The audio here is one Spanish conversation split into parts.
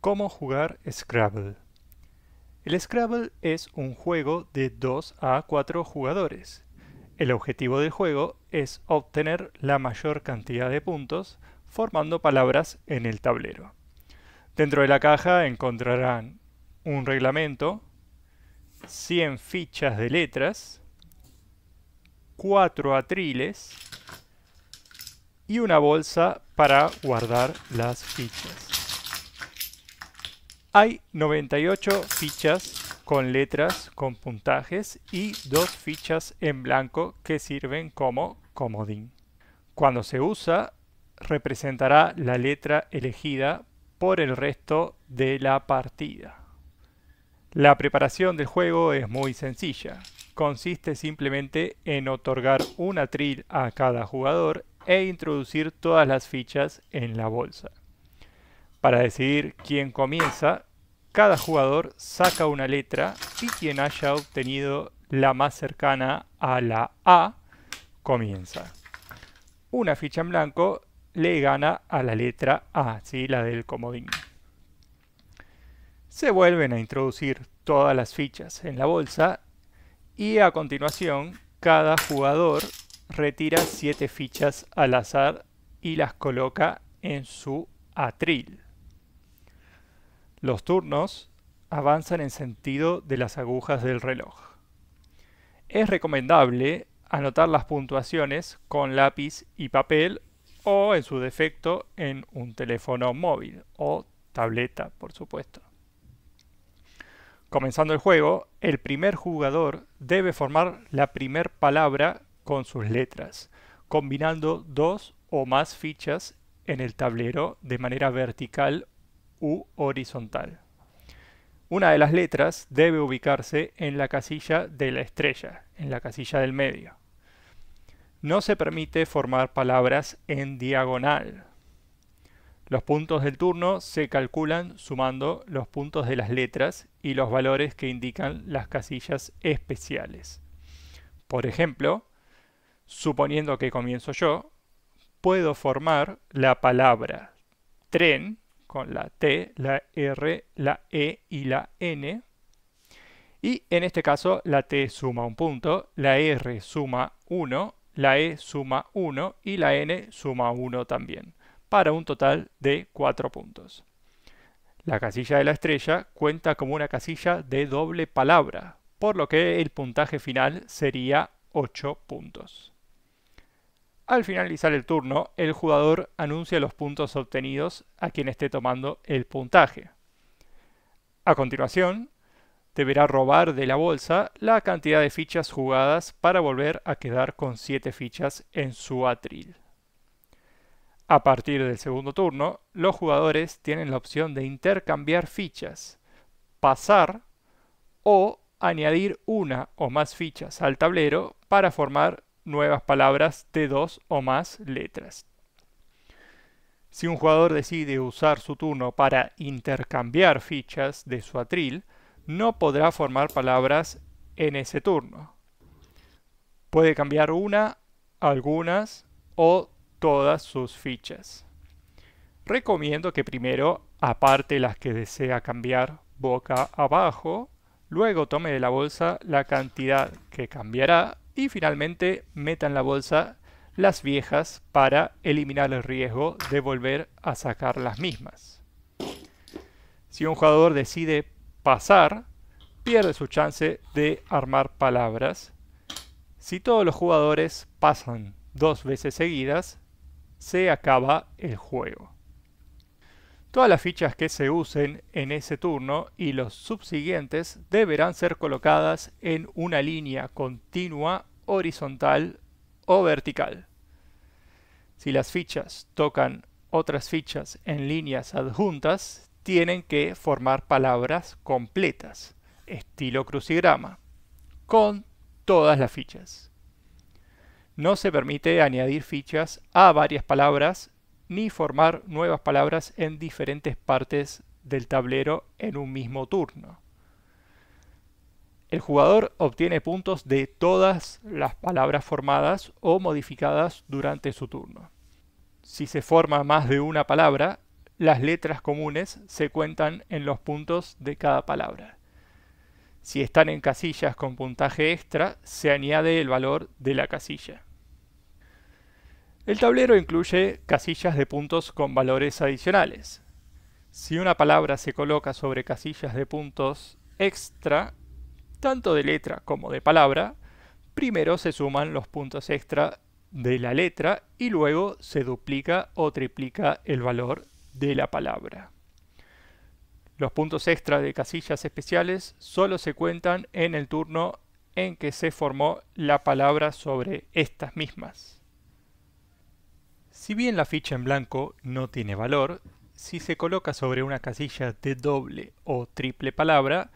Cómo jugar Scrabble. El Scrabble es un juego de 2 a 4 jugadores. El objetivo del juego es obtener la mayor cantidad de puntos formando palabras en el tablero. Dentro de la caja encontrarán un reglamento, 100 fichas de letras, 4 atriles y una bolsa para guardar las fichas. Hay 98 fichas con letras, con puntajes y dos fichas en blanco que sirven como comodín. Cuando se usa, representará la letra elegida por el resto de la partida. La preparación del juego es muy sencilla. Consiste simplemente en otorgar un atril a cada jugador e introducir todas las fichas en la bolsa. Para decidir quién comienza, cada jugador saca una letra y quien haya obtenido la más cercana a la A comienza. Una ficha en blanco le gana a la letra A, la del comodín. Se vuelven a introducir todas las fichas en la bolsa y a continuación cada jugador retira 7 fichas al azar y las coloca en su atril. Los turnos avanzan en sentido de las agujas del reloj. Es recomendable anotar las puntuaciones con lápiz y papel o en su defecto en un teléfono móvil o tableta, por supuesto. Comenzando el juego, el primer jugador debe formar la primer palabra con sus letras, combinando dos o más fichas en el tablero de manera vertical u horizontal. Una de las letras debe ubicarse en la casilla de la estrella, en la casilla del medio. No se permite formar palabras en diagonal. Los puntos del turno se calculan sumando los puntos de las letras y los valores que indican las casillas especiales. Por ejemplo, suponiendo que comienzo yo, puedo formar la palabra tren con la T, la R, la E y la N. Y en este caso la T suma un punto, la R suma 1, la E suma 1 y la N suma 1 también, para un total de 4 puntos. La casilla de la estrella cuenta como una casilla de doble palabra, por lo que el puntaje final sería 8 puntos. Al finalizar el turno, el jugador anuncia los puntos obtenidos a quien esté tomando el puntaje. A continuación, deberá robar de la bolsa la cantidad de fichas jugadas para volver a quedar con 7 fichas en su atril. A partir del segundo turno, los jugadores tienen la opción de intercambiar fichas, pasar o añadir una o más fichas al tablero para formar nuevas palabras de dos o más letras. Si un jugador decide usar su turno para intercambiar fichas de su atril, no podrá formar palabras en ese turno. Puede cambiar una, algunas o todas sus fichas. Recomiendo que primero aparte las que desea cambiar boca abajo, luego tome de la bolsa la cantidad que cambiará y finalmente metan en la bolsa las viejas para eliminar el riesgo de volver a sacar las mismas. Si un jugador decide pasar, pierde su chance de armar palabras. Si todos los jugadores pasan dos veces seguidas, se acaba el juego. Todas las fichas que se usen en ese turno y los subsiguientes deberán ser colocadas en una línea continua horizontal o vertical. Si las fichas tocan otras fichas en líneas adjuntas, tienen que formar palabras completas, estilo crucigrama, con todas las fichas. No se permite añadir fichas a varias palabras ni formar nuevas palabras en diferentes partes del tablero en un mismo turno. El jugador obtiene puntos de todas las palabras formadas o modificadas durante su turno. Si se forma más de una palabra, las letras comunes se cuentan en los puntos de cada palabra. Si están en casillas con puntaje extra, se añade el valor de la casilla. El tablero incluye casillas de puntos con valores adicionales. Si una palabra se coloca sobre casillas de puntos extra, tanto de letra como de palabra, primero se suman los puntos extra de la letra y luego se duplica o triplica el valor de la palabra. Los puntos extra de casillas especiales solo se cuentan en el turno en que se formó la palabra sobre estas mismas. Si bien la ficha en blanco no tiene valor, si se coloca sobre una casilla de doble o triple palabra,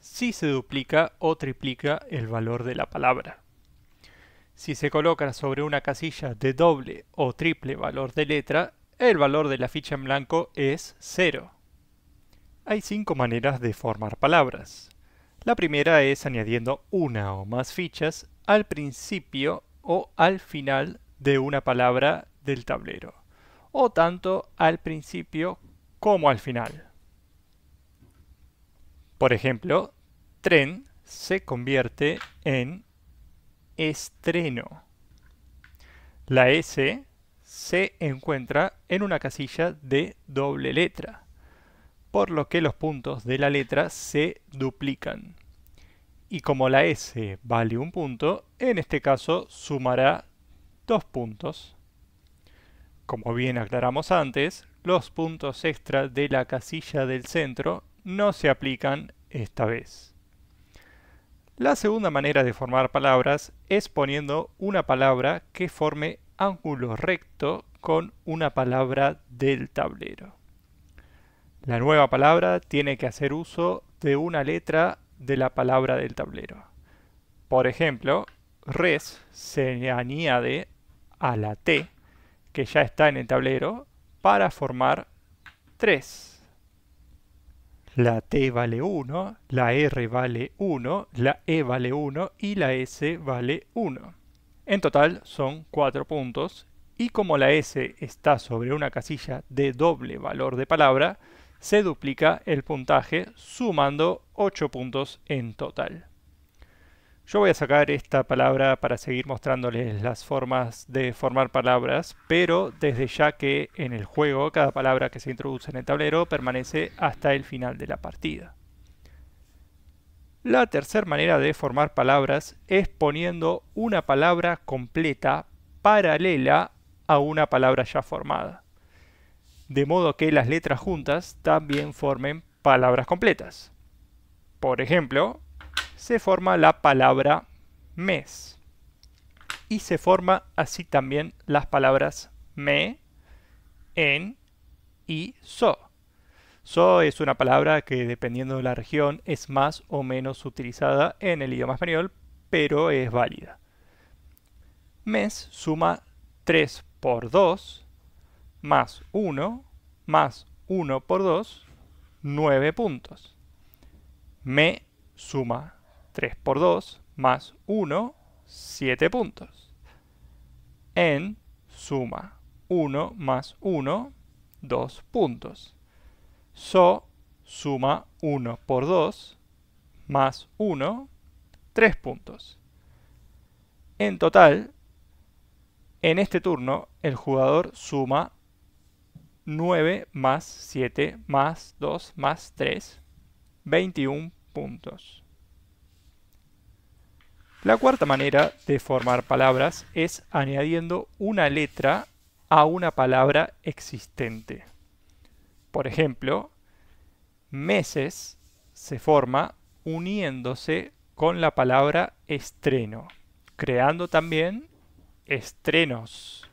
si se duplica o triplica el valor de la palabra. Si se coloca sobre una casilla de doble o triple valor de letra, el valor de la ficha en blanco es cero. Hay cinco maneras de formar palabras. La primera es añadiendo una o más fichas al principio o al final de una palabra del tablero, o tanto al principio como al final. Por ejemplo, tren se convierte en estreno. La S se encuentra en una casilla de doble letra, por lo que los puntos de la letra se duplican. Y como la S vale un punto, en este caso sumará dos puntos. Como bien aclaramos antes, los puntos extra de la casilla del centro no se aplican esta vez. La segunda manera de formar palabras es poniendo una palabra que forme ángulo recto con una palabra del tablero. La nueva palabra tiene que hacer uso de una letra de la palabra del tablero. Por ejemplo, res se añade a la T que ya está en el tablero para formar tres la T vale 1, la R vale 1, la E vale 1 y la S vale 1. En total son 4 puntos y como la S está sobre una casilla de doble valor de palabra, se duplica el puntaje sumando 8 puntos en total. Yo voy a sacar esta palabra para seguir mostrándoles las formas de formar palabras, pero desde ya que en el juego cada palabra que se introduce en el tablero permanece hasta el final de la partida. La tercera manera de formar palabras es poniendo una palabra completa paralela a una palabra ya formada, de modo que las letras juntas también formen palabras completas. Por ejemplo, se forma la palabra mes. Y se forma así también las palabras me, en y so. So es una palabra que dependiendo de la región es más o menos utilizada en el idioma español, pero es válida. Mes suma 3 por 2 más 1 más 1 por 2, 9 puntos. Me suma 3 por 2 más 1, 7 puntos. En suma 1 más 1, 2 puntos. So suma 1 por 2 más 1, 3 puntos. En total, en este turno el jugador suma 9 más 7 más 2 más 3, 21 puntos. La cuarta manera de formar palabras es añadiendo una letra a una palabra existente. Por ejemplo, meses se forma uniéndose con la palabra estreno, creando también estrenos.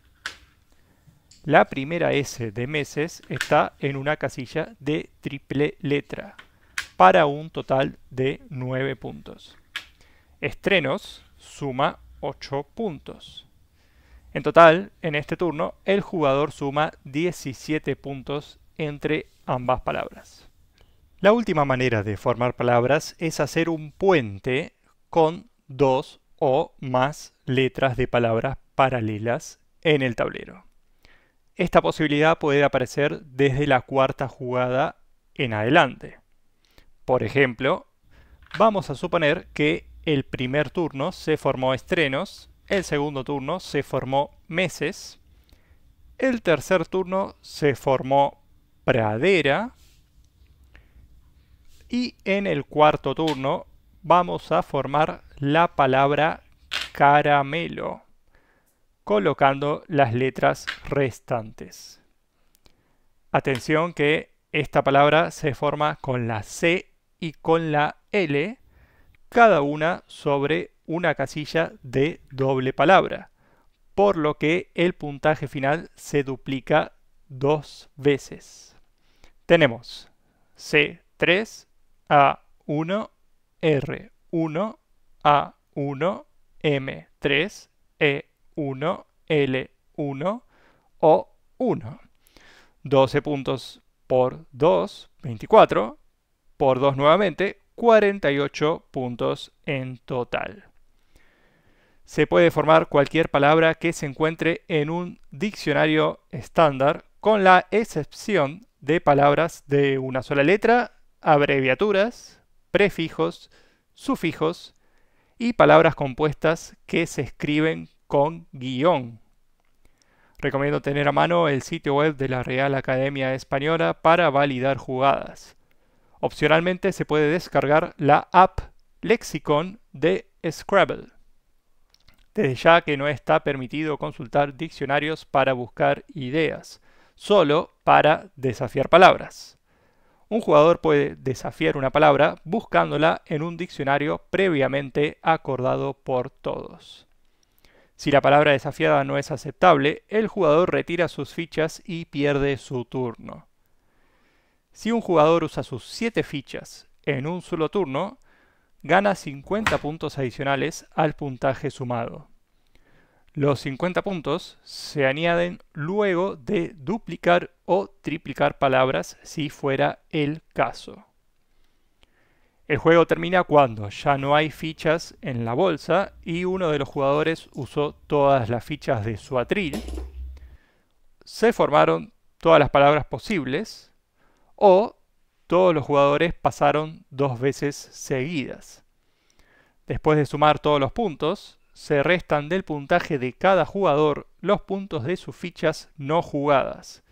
La primera S de meses está en una casilla de triple letra, para un total de 9 puntos estrenos suma 8 puntos. En total, en este turno, el jugador suma 17 puntos entre ambas palabras. La última manera de formar palabras es hacer un puente con dos o más letras de palabras paralelas en el tablero. Esta posibilidad puede aparecer desde la cuarta jugada en adelante. Por ejemplo, vamos a suponer que el primer turno se formó estrenos, el segundo turno se formó meses, el tercer turno se formó pradera y en el cuarto turno vamos a formar la palabra caramelo colocando las letras restantes. Atención que esta palabra se forma con la C y con la L cada una sobre una casilla de doble palabra, por lo que el puntaje final se duplica dos veces. Tenemos C3, A1, R1, A1, M3, E1, L1, O1. 12 puntos por 2, 24, por 2 nuevamente, 48 puntos en total. Se puede formar cualquier palabra que se encuentre en un diccionario estándar, con la excepción de palabras de una sola letra, abreviaturas, prefijos, sufijos y palabras compuestas que se escriben con guión. Recomiendo tener a mano el sitio web de la Real Academia Española para validar jugadas. Opcionalmente se puede descargar la app Lexicon de Scrabble. Desde ya que no está permitido consultar diccionarios para buscar ideas, solo para desafiar palabras. Un jugador puede desafiar una palabra buscándola en un diccionario previamente acordado por todos. Si la palabra desafiada no es aceptable, el jugador retira sus fichas y pierde su turno. Si un jugador usa sus 7 fichas en un solo turno, gana 50 puntos adicionales al puntaje sumado. Los 50 puntos se añaden luego de duplicar o triplicar palabras si fuera el caso. El juego termina cuando ya no hay fichas en la bolsa y uno de los jugadores usó todas las fichas de su atril. Se formaron todas las palabras posibles o todos los jugadores pasaron dos veces seguidas. Después de sumar todos los puntos, se restan del puntaje de cada jugador los puntos de sus fichas no jugadas.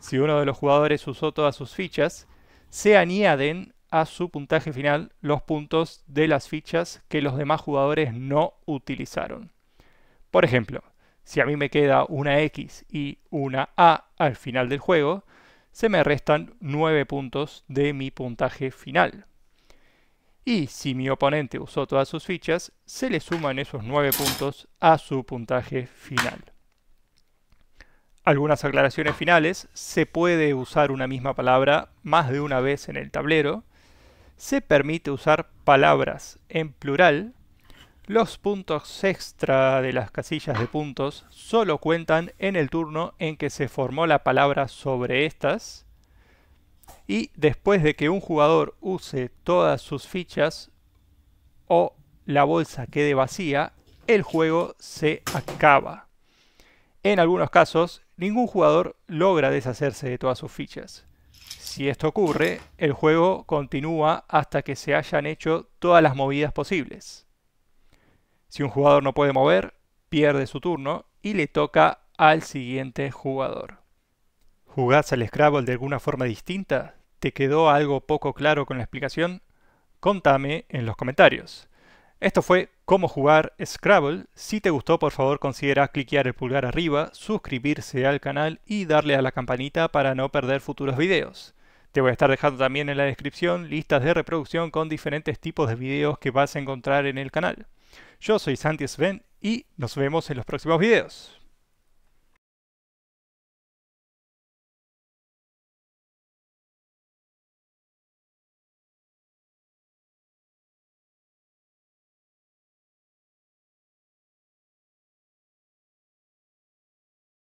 Si uno de los jugadores usó todas sus fichas, se añaden a su puntaje final los puntos de las fichas que los demás jugadores no utilizaron. Por ejemplo, si a mí me queda una X y una A al final del juego, se me restan 9 puntos de mi puntaje final. Y si mi oponente usó todas sus fichas, se le suman esos 9 puntos a su puntaje final. Algunas aclaraciones finales. Se puede usar una misma palabra más de una vez en el tablero. Se permite usar palabras en plural los puntos extra de las casillas de puntos solo cuentan en el turno en que se formó la palabra sobre estas y después de que un jugador use todas sus fichas o la bolsa quede vacía, el juego se acaba. En algunos casos, ningún jugador logra deshacerse de todas sus fichas. Si esto ocurre, el juego continúa hasta que se hayan hecho todas las movidas posibles. Si un jugador no puede mover, pierde su turno y le toca al siguiente jugador. ¿Jugás al Scrabble de alguna forma distinta? ¿Te quedó algo poco claro con la explicación? Contame en los comentarios. Esto fue Cómo jugar Scrabble. Si te gustó, por favor, considera cliquear el pulgar arriba, suscribirse al canal y darle a la campanita para no perder futuros videos. Te voy a estar dejando también en la descripción listas de reproducción con diferentes tipos de videos que vas a encontrar en el canal. Yo soy Santi Sven y nos vemos en los próximos videos.